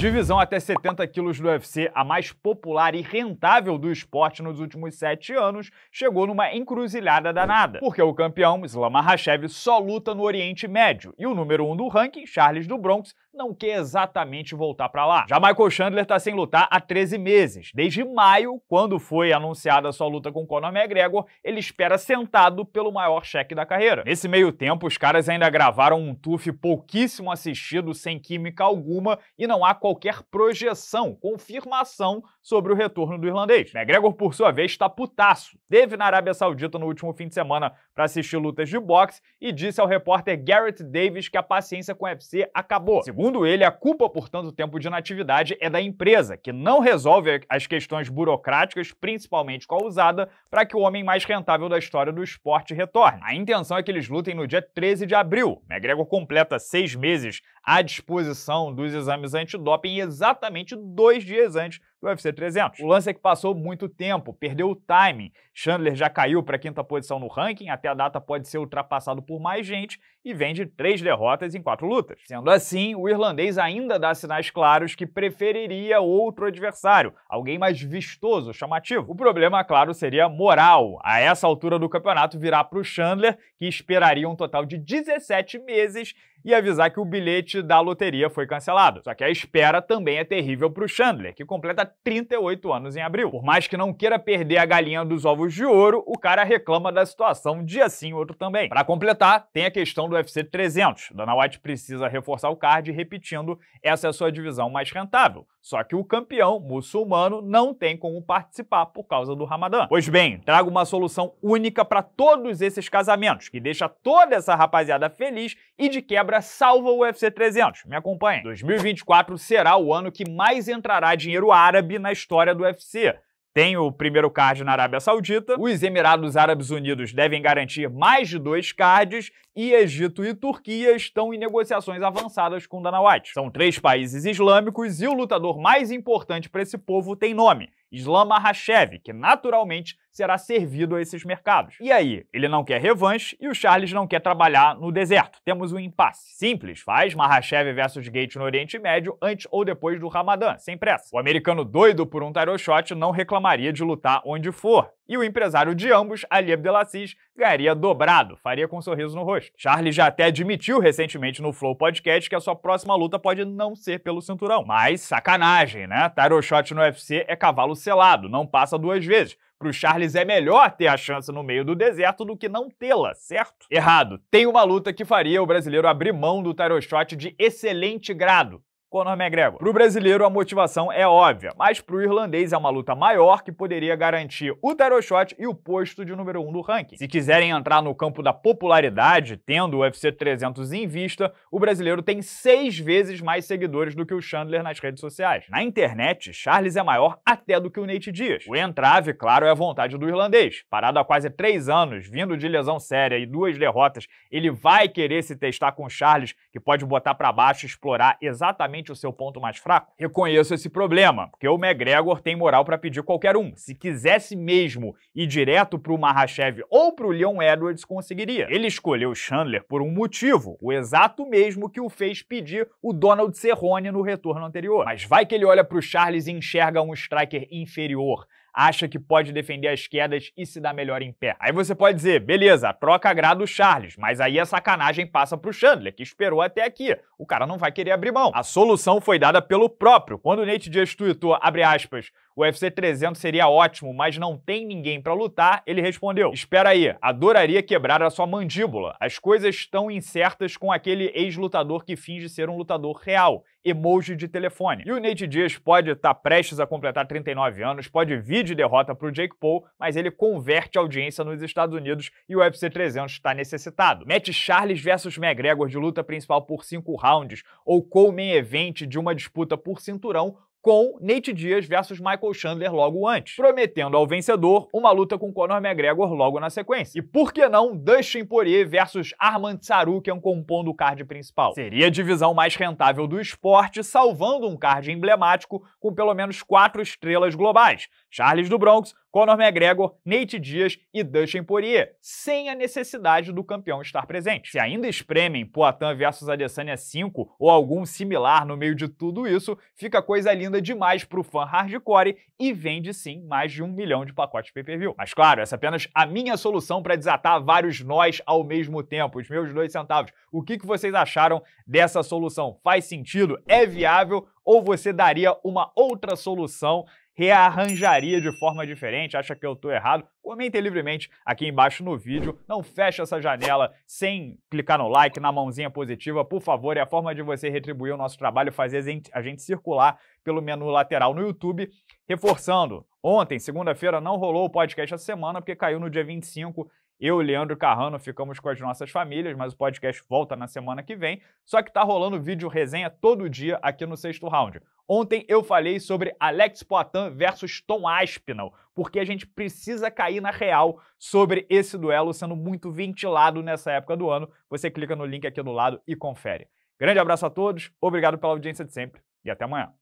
Divisão até 70 quilos do UFC, a mais popular e rentável do esporte nos últimos sete anos, chegou numa encruzilhada danada, porque o campeão, Islam Makhachev, só luta no Oriente Médio, e o número um do ranking, Charles do Bronx, não quer exatamente voltar para lá. Já Michael Chandler está sem lutar há 13 meses. Desde maio, quando foi anunciada sua luta com Conor McGregor, ele espera sentado pelo maior cheque da carreira. Nesse meio tempo, os caras ainda gravaram um tuf pouquíssimo assistido, sem química alguma, e não há qualquer qualquer projeção, confirmação sobre o retorno do irlandês. McGregor, por sua vez, está putaço. Teve na Arábia Saudita no último fim de semana para assistir lutas de boxe e disse ao repórter Garrett Davis que a paciência com o UFC acabou. Segundo ele, a culpa por tanto tempo de inatividade é da empresa, que não resolve as questões burocráticas, principalmente com a usada, para que o homem mais rentável da história do esporte retorne. A intenção é que eles lutem no dia 13 de abril. McGregor completa seis meses à disposição dos exames antidoping exatamente dois dias antes do UFC 300. O lance é que passou muito tempo, perdeu o timing. Chandler já caiu para a quinta posição no ranking, até a data pode ser ultrapassado por mais gente e vende três derrotas em quatro lutas. Sendo assim, o irlandês ainda dá sinais claros que preferiria outro adversário, alguém mais vistoso, chamativo. O problema, claro, seria moral. A essa altura do campeonato virar para o Chandler, que esperaria um total de 17 meses e avisar que o bilhete da loteria foi cancelado. Só que a espera também é terrível para o Chandler, que completa 38 anos em abril. Por mais que não queira perder a galinha dos ovos de ouro, o cara reclama da situação dia sim, outro também. Para completar, tem a questão do UFC 300. Dana White precisa reforçar o card repetindo essa é a sua divisão mais rentável. Só que o campeão muçulmano não tem como participar por causa do Ramadã. Pois bem, trago uma solução única para todos esses casamentos, que deixa toda essa rapaziada feliz e de quebra salva o UFC 300. Me acompanhe. 2024 será o ano que mais entrará dinheiro árabe árabe na história do UFC. Tem o primeiro card na Arábia Saudita. Os Emirados Árabes Unidos devem garantir mais de dois cards e Egito e Turquia estão em negociações avançadas com Dana White. São três países islâmicos e o lutador mais importante para esse povo tem nome. Islam Mahashev, que naturalmente será servido a esses mercados. E aí, ele não quer revanche e o Charles não quer trabalhar no deserto. Temos um impasse. Simples, faz Mahashev versus Gate no Oriente Médio antes ou depois do Ramadã, sem pressa. O americano doido por um tarot shot não reclamaria de lutar onde for. E o empresário de ambos, Ali Abdelaziz, ganharia dobrado, faria com um sorriso no rosto. Charles já até admitiu recentemente no Flow Podcast que a sua próxima luta pode não ser pelo cinturão. Mas sacanagem, né? Taro shot no UFC é cavalo selado, não passa duas vezes. Pro Charles é melhor ter a chance no meio do deserto do que não tê-la, certo? Errado. Tem uma luta que faria o brasileiro abrir mão do tarot shot de excelente grado, Conor McGregor. Para o brasileiro, a motivação é óbvia, mas para o irlandês é uma luta maior que poderia garantir o title shot e o posto de número 1 um do ranking. Se quiserem entrar no campo da popularidade, tendo o UFC 300 em vista, o brasileiro tem seis vezes mais seguidores do que o Chandler nas redes sociais. Na internet, Charles é maior até do que o Nate Diaz. O entrave, claro, é a vontade do irlandês. Parado há quase três anos, vindo de lesão séria e duas derrotas, ele vai querer se testar com o Charles, que pode botar para baixo e explorar exatamente o seu ponto mais fraco? Reconheço esse problema, porque o McGregor tem moral para pedir qualquer um. Se quisesse mesmo ir direto pro Mahashev ou pro Leon Edwards, conseguiria. Ele escolheu Chandler por um motivo, o exato mesmo que o fez pedir o Donald Cerrone no retorno anterior. Mas vai que ele olha pro Charles e enxerga um striker inferior acha que pode defender as quedas e se dar melhor em pé. Aí você pode dizer, beleza, a troca agrada o Charles, mas aí a sacanagem passa pro Chandler, que esperou até aqui. O cara não vai querer abrir mão. A solução foi dada pelo próprio, quando o Nate Diaz tweetou, abre aspas, o UFC 300 seria ótimo, mas não tem ninguém para lutar, ele respondeu: Espera aí, adoraria quebrar a sua mandíbula. As coisas estão incertas com aquele ex-lutador que finge ser um lutador real. Emoji de telefone. E o Nate Diaz pode estar tá prestes a completar 39 anos, pode vir de derrota para o Jake Paul, mas ele converte audiência nos Estados Unidos e o UFC 300 está necessitado. Match Charles versus McGregor de luta principal por 5 rounds ou co-main event de uma disputa por cinturão com Nate Diaz versus Michael Chandler logo antes, prometendo ao vencedor uma luta com Conor McGregor logo na sequência. E por que não Dustin Poirier versus Armand Tsarukyan é compondo o card principal? Seria a divisão mais rentável do esporte, salvando um card emblemático com pelo menos quatro estrelas globais, Charles do Bronx, Conor McGregor, Nate Diaz e Dustin Poirier, sem a necessidade do campeão estar presente. Se ainda espremem Poatan versus Adesanya 5 ou algum similar no meio de tudo isso, fica coisa linda ainda demais para o fã hardcore e vende sim mais de um milhão de pacotes pay-per-view. Mas claro, essa é apenas a minha solução para desatar vários nós ao mesmo tempo, os meus dois centavos. O que, que vocês acharam dessa solução? Faz sentido? É viável? Ou você daria uma outra solução rearranjaria de forma diferente, acha que eu tô errado, comentem livremente aqui embaixo no vídeo. Não feche essa janela sem clicar no like, na mãozinha positiva, por favor. É a forma de você retribuir o nosso trabalho, fazer a gente circular pelo menu lateral no YouTube. Reforçando, ontem, segunda-feira, não rolou o podcast essa semana porque caiu no dia 25 eu, Leandro Carrano, ficamos com as nossas famílias, mas o podcast volta na semana que vem. Só que tá rolando vídeo resenha todo dia aqui no sexto round. Ontem eu falei sobre Alex Poitin versus Tom Aspinall, porque a gente precisa cair na real sobre esse duelo sendo muito ventilado nessa época do ano. Você clica no link aqui do lado e confere. Grande abraço a todos, obrigado pela audiência de sempre e até amanhã.